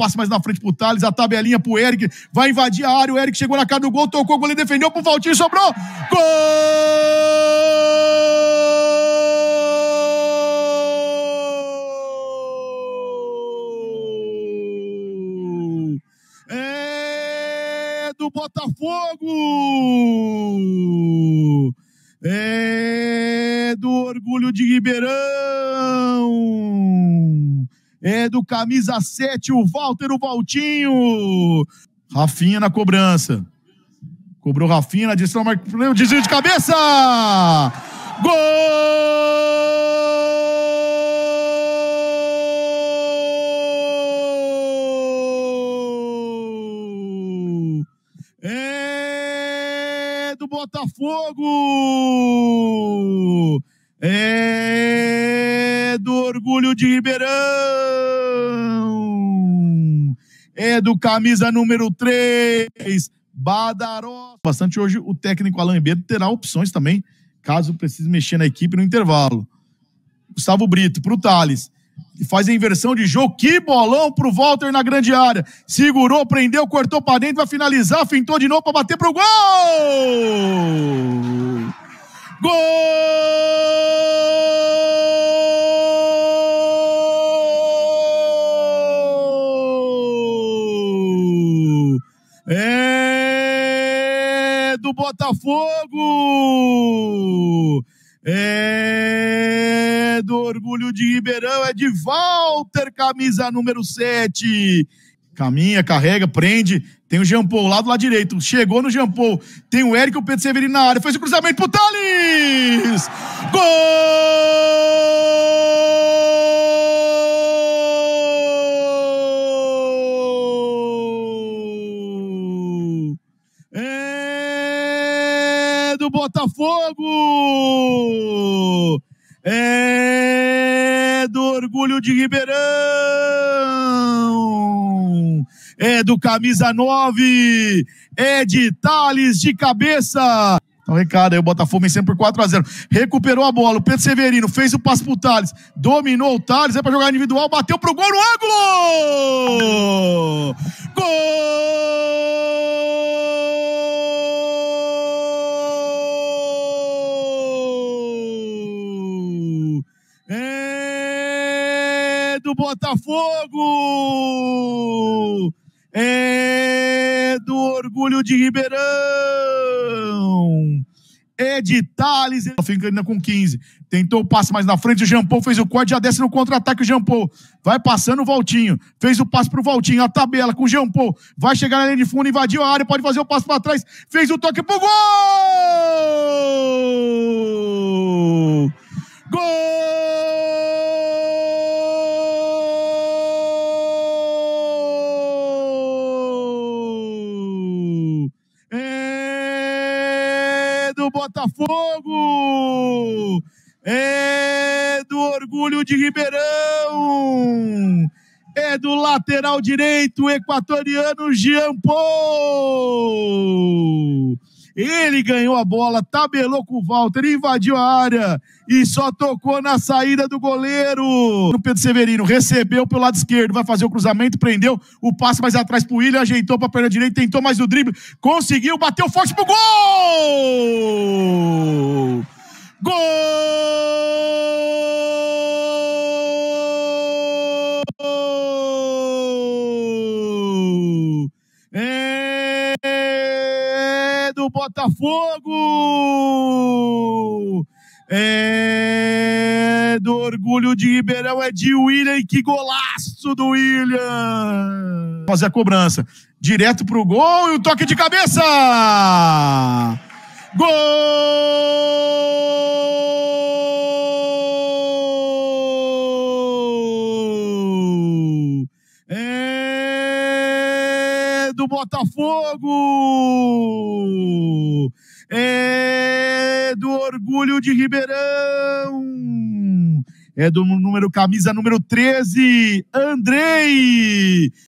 passe mais na frente pro Thales, a tabelinha pro Eric, vai invadir a área, o Eric chegou na cara do gol, tocou, o goleiro defendeu pro Valtinho, sobrou, gol! É do Botafogo! É do orgulho de Ribeirão! é do camisa 7, o Walter, o Valtinho. Rafinha na cobrança. Cobrou Rafinha na direção, Marquinhos, desvio de cabeça! Gol! É do Botafogo! É orgulho de Ribeirão. É do camisa número 3, Badaró. Bastante hoje o técnico Alain Bedo terá opções também, caso precise mexer na equipe no intervalo. Gustavo Brito pro Thales. e faz a inversão de jogo. Que bolão pro Walter na grande área. Segurou, prendeu, cortou para dentro, vai finalizar, fintou de novo para bater pro gol! do Botafogo! É do orgulho de Ribeirão, é de Walter, camisa número 7. Caminha, carrega, prende. Tem o Jean Paul lá do lado direito. Chegou no Jean Paul. Tem o Eric e o Pedro Severino na área. Fez o cruzamento pro Thales! Gol! do Botafogo! É do orgulho de Ribeirão! É do camisa 9! É de Thales de cabeça! Então, recado aí, o Botafogo sempre por 4x0. Recuperou a bola, o Pedro Severino fez o passe pro Thales, dominou o Thales, é pra jogar individual, bateu pro gol no ângulo! Gol! É do Botafogo! É do Orgulho de Ribeirão! É de Thales. ainda com 15. Tentou o passe mais na frente. O Jampou fez o corte. Já desce no contra-ataque. O Jampou vai passando o Valtinho. Fez o passe pro Valtinho. A tabela com o Jampou. Vai chegar na linha de fundo. Invadiu a área. Pode fazer o passe para trás. Fez o toque pro gol! do Botafogo! É do orgulho de Ribeirão! É do lateral direito equatoriano Jean Paul! Ele ganhou a bola, tabelou com o Walter, invadiu a área e só tocou na saída do goleiro. O Pedro Severino recebeu pelo lado esquerdo, vai fazer o cruzamento, prendeu o passe mais atrás pro William, ajeitou pra perna direita, tentou mais o drible, conseguiu, bateu forte pro gol! Botafogo! É do orgulho de Ribeirão é de William que golaço do William! Fazer a cobrança direto pro gol e o um toque de cabeça! Gol! do Botafogo, é do Orgulho de Ribeirão, é do número camisa número 13, Andrei.